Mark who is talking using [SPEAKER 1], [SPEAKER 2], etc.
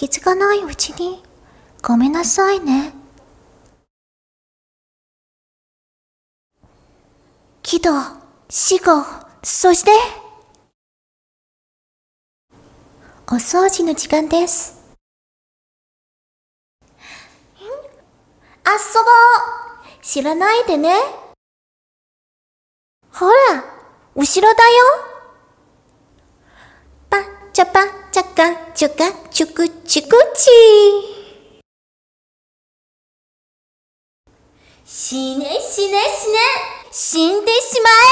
[SPEAKER 1] 気づかないうちにごめんなさいね喜ど、死後そしてお掃除の時間ですあそぼ知らないでね。ほら、後ろだよ。パチャパチャカチュカチュクチクチ死ね死ね死ね死んでしまえ